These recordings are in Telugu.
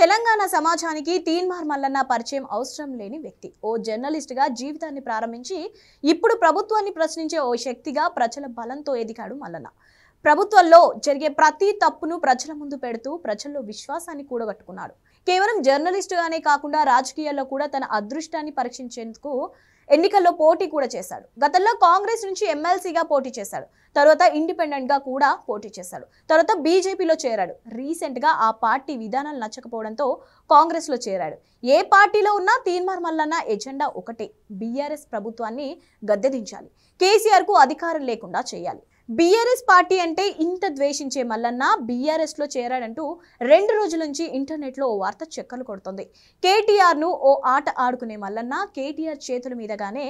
తెలంగాణ సమాజానికి తీన్మార్ మల్లన్న పరిచయం అవసరం లేని వ్యక్తి ఓ జర్నలిస్ట్గా జీవితాన్ని ప్రారంభించి ఇప్పుడు ప్రభుత్వాన్ని ప్రశ్నించే ఓ శక్తిగా ప్రజల బలంతో ఎదిగాడు మల్లన్న ప్రభుత్వంలో జరిగే ప్రతి తప్పును ప్రజల ముందు పెడుతూ ప్రజల్లో విశ్వాసాన్ని కూడగట్టుకున్నాడు కేవలం జర్నలిస్టుగానే కాకుండా రాజకీయాల్లో కూడా తన అదృష్టాన్ని పరీక్షించేందుకు ఎన్నికల్లో పోటీ కూడా చేశాడు గతంలో కాంగ్రెస్ నుంచి ఎమ్మెల్సీగా పోటీ చేశాడు తర్వాత ఇండిపెండెంట్గా కూడా పోటీ చేశాడు తర్వాత బీజేపీలో చేరాడు రీసెంట్గా ఆ పార్టీ విధానాలు నచ్చకపోవడంతో కాంగ్రెస్లో చేరాడు ఏ పార్టీలో ఉన్నా తీన్మార్ మల్లన్న ఎజెండా ఒకటే బీఆర్ఎస్ ప్రభుత్వాన్ని గద్దెదించాలి కేసీఆర్కు అధికారం లేకుండా చేయాలి బీఆర్ఎస్ పార్టీ అంటే ఇంత ద్వేషించే మల్లన్న బీఆర్ఎస్లో చేరాడంటూ రెండు రోజుల నుంచి ఇంటర్నెట్లో ఓ వార్త చెక్కలు కొడుతుంది కేటీఆర్ను ఓ ఆట ఆడుకునే మల్లన్న కేటీఆర్ చేతుల మీదగానే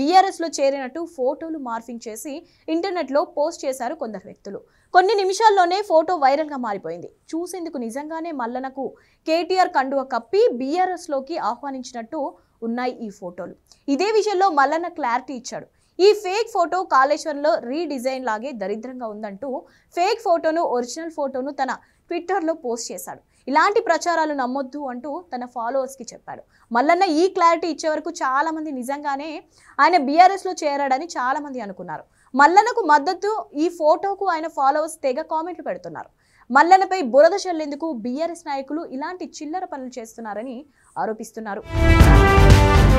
బీఆర్ఎస్లో చేరినట్టు ఫోటోలు మార్ఫింగ్ చేసి ఇంటర్నెట్లో పోస్ట్ చేశారు కొందరు వ్యక్తులు కొన్ని నిమిషాల్లోనే ఫోటో వైరల్గా మారిపోయింది చూసేందుకు నిజంగానే మల్లనకు కేటీఆర్ కండువ కప్పి బీఆర్ఎస్లోకి ఆహ్వానించినట్టు ఉన్నాయి ఈ ఫోటోలు ఇదే విషయంలో మల్లన్న క్లారిటీ ఇచ్చాడు ఈ ఫేక్ ఫోటో కాళేశ్వరంలో రీడిజైన్ లాగే దరిద్రంగా ఉందంటూ ఫేక్ ఫోటోను ఒరిజినల్ ఫోటోను తన ట్విట్టర్లో పోస్ట్ చేశాడు ఇలాంటి ప్రచారాలు నమ్మొద్దు అంటూ తన ఫాలోవర్స్కి చెప్పాడు మల్లన్న ఈ క్లారిటీ ఇచ్చే వరకు చాలామంది నిజంగానే ఆయన బీఆర్ఎస్లో చేరాడని చాలామంది అనుకున్నారు మల్లన్నకు మద్దతు ఈ ఫోటోకు ఆయన ఫాలోవర్స్ తెగ కామెంట్లు పెడుతున్నారు మల్లన్నపై బురద చల్లేందుకు బీఆర్ఎస్ నాయకులు ఇలాంటి చిల్లర పనులు చేస్తున్నారని ఆరోపిస్తున్నారు